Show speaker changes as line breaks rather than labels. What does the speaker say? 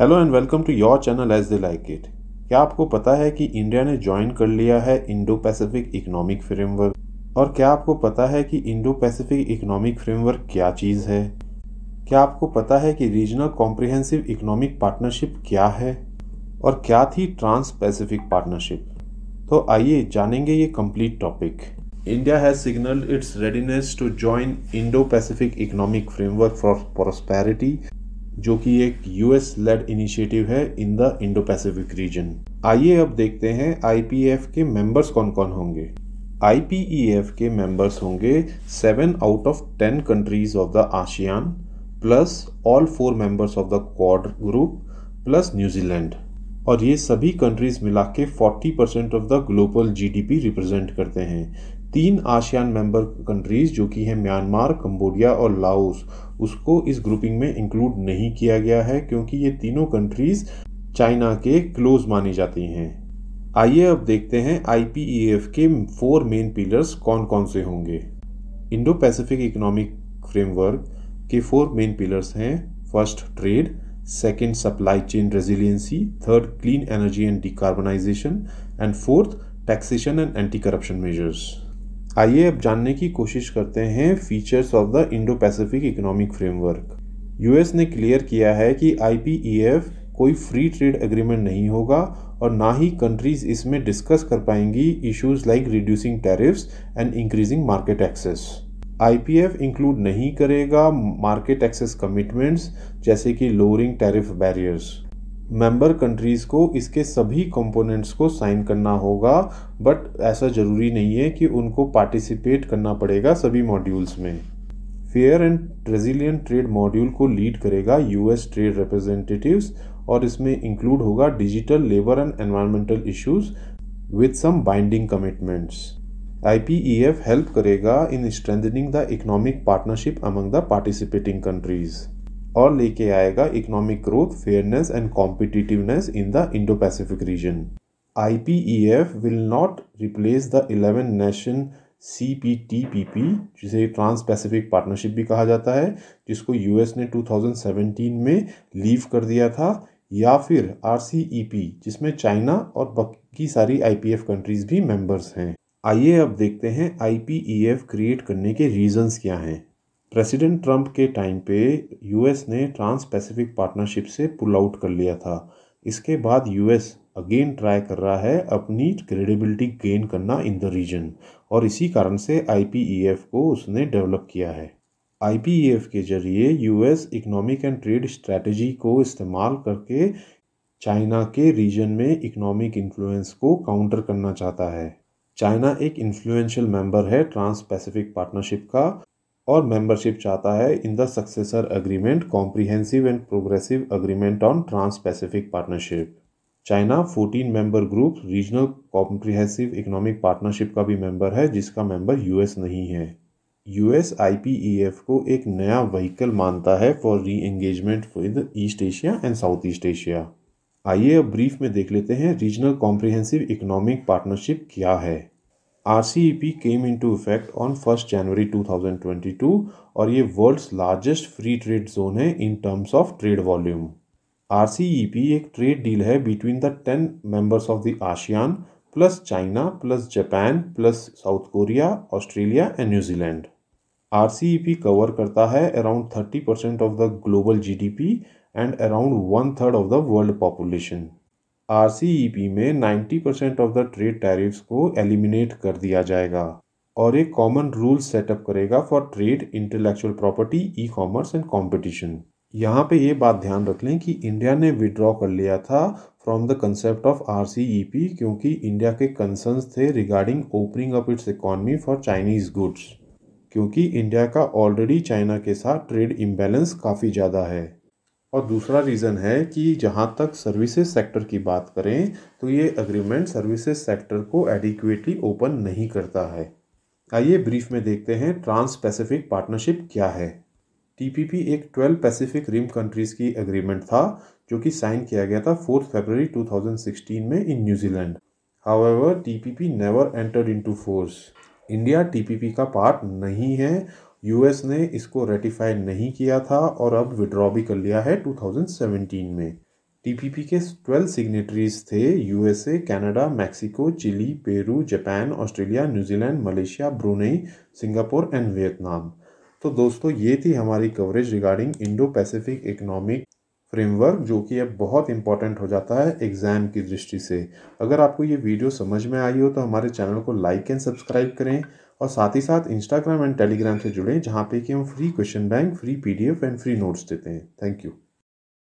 hello and welcome to your channel as they like it क्या आपको पता है कि इंडिया ने ज्वाइन कर लिया है इंडो पैसिफिक इकोनॉमिक फ्रेमवर्क और क्या आपको पता है कि इंडो पैसिफिक इकोनॉमिक फ्रेमवर्क क्या चीज़ है क्या आपको पता है कि रीजनल कॉम्प्रिहेंसिव इकोनॉमिक पार्टनरशिप क्या है और क्या थी ट्रांस पैसिफिक पार्टनरशिप तो आइए जानेंगे ये complete topic India has signal its readiness to join Indo Pacific economic framework for Prosperity जो कि एक यूएस लेड इनिशिएटिव है in the Indo Pacific region आइए अब देखते हैं आईपीएफ e के मेंबर्स कौन कौन होंगे आईपीईएफ e के मेंबर्स होंगे seven out of ten countries of the ASEAN plus all four members of the Quad group plus New Zealand और ये सभी कंट्रीज मिला के forty percent of the global GDP represent करते हैं तीन आशियान मेंबर कंट्रीज़ जो कि हैं म्यांमार कंबोडिया और लाओस उसको इस ग्रुपिंग में इंक्लूड नहीं किया गया है क्योंकि ये तीनों कंट्रीज़ चाइना के क्लोज मानी जाती हैं आइए अब देखते हैं आई e के फोर मेन पिलर्स कौन कौन से होंगे इंडो पैसिफिक इकोनॉमिक फ्रेमवर्क के फोर मेन पिलर्स हैं first trade second supply chain resiliency third clean energy and decarbonisation and fourth taxation and anti corruption measures आइए अब जानने की कोशिश करते हैं features of the Indo Pacific economic framework US ने क्लियर किया है कि आई e कोई फ्री ट्रेड एग्रीमेंट नहीं होगा और ना ही कंट्रीज इसमें डिस्कस कर पाएंगी issues like reducing tariffs and increasing market access IPEF include नहीं करेगा मार्केट एक्सेस कमिटमेंट्स जैसे कि lowering tariff barriers member countries को इसके सभी कंपोनेंट्स को साइन करना होगा बट ऐसा ज़रूरी नहीं है कि उनको पार्टिसिपेट करना पड़ेगा सभी मॉड्यूल्स में fair and resilient trade module को लीड करेगा यूएस ट्रेड रिप्रेजेंटेटिव्स और इसमें इंक्लूड होगा digital labour and environmental issues with some binding commitments IPEF help करेगा in strengthening the economic partnership among the participating countries और लेके आएगा economic growth fairness and competitiveness in the Indo Pacific region I P E F will not replace the eleven nation C P T P P जिसे trans Pacific partnership भी कहा जाता है जिसको S ने सेवेंटीन में लीव कर दिया था या फिर आर सी ई पी जिसमें चाइना और बाकी सारी आई पी एफ कंट्रीज़ भी मेम्बर्स हैं आइए अब देखते हैं I P E F create करने के रीजंस क्या हैं प्रेसिडेंट ट्रंप के टाइम पे यूएस ने ट्रांस पैसिफिक पार्टनरशिप से पुल आउट कर लिया था इसके बाद यूएस अगेन ट्राई कर रहा है अपनी क्रेडिबिलिटी गेन करना इन द रीजन और इसी कारण से आई को उसने डेवलप किया है आई के जरिए US economic and trade strategy को इस्तेमाल करके चाइना के रीजन में इकोनॉमिक इन्फ्लुएंस को काउंटर करना चाहता है चाइना एक इन्फ्लुएंशियल मेंबर है ट्रांस पैसिफिक पार्टनरशिप का और मेंबरशिप चाहता है in the successor agreement comprehensive and progressive agreement on trans Pacific partnership China 14 member group regional comprehensive economic partnership का भी मेंबर है जिसका मेंबर यूएस नहीं है यूएस आईपीईएफ e को एक नया व्हीकल मानता है for reengagement with East Asia and South East Asia आइए अब ब्रीफ में देख लेते हैं रीजनल कॉम्प्रीहेंसिव इकोनॉमिक पार्टनरशिप क्या है RCEP came into effect on 1st जनवरी 2022 और ये world's largest free trade zone है in terms of trade volume RCEP एक ट्रेड डील है between the ten members of the ASEAN plus China plus Japan plus South Korea Australia and New Zealand R cover करता है around thirty percent of the global GDP and around one third of the world population R e में 90 percent of the trade tariffs को eliminate कर दिया जाएगा और एक common rule setup करेगा for trade intellectual property ecommerce and competition यहाँ पे ये बात ध्यान रख लें कि इंडिया ने विड्रॉ कर लिया था from the concept of R क्योंकि इंडिया के कंसर्न्स थे regarding opening up its economy for Chinese goods क्योंकि इंडिया का ऑलरेडी चाइना के साथ ट्रेड इम्बेलेंस काफ़ी ज़्यादा है और दूसरा रीज़न है कि जहाँ तक सर्विसेज सेक्टर की बात करें तो ये अग्रीमेंट सर्विसेज सेक्टर को एडिक्वेटली ओपन नहीं करता है आइए ब्रीफ में देखते हैं ट्रांस पैसिफिक पार्टनरशिप क्या है टीपीपी एक ट्वेल्व पैसिफिक रिम कंट्रीज़ की अग्रीमेंट था जो कि साइन किया गया था फोर्थ फेबररी टू में in New Zealand T P P never entered to force India P का पार्ट नहीं है यूएस ने इसको रेटिफाई नहीं किया था और अब विड्रॉ भी कर लिया है 2017 में टीपीपी के 12 सिग्नेटरीज थे USA Canada Mexico Chile Peru Japan Australia New Zealand Malaysia Brunei Singapore and Vietnam तो दोस्तों ये थी हमारी coverage regarding Indo Pacific economic framework जो कि अब बहुत इंपॉर्टेंट हो जाता है एग्ज़ाम की दृष्टि से अगर आपको ये वीडियो समझ में आई हो तो हमारे चैनल को लाइक एंड सब्सक्राइब करें और साथ ही साथ इंस्टाग्राम एंड टेलीग्राम से जुड़ें जहाँ पे कि हम free question bank free PDF and free notes देते हैं थैंक यू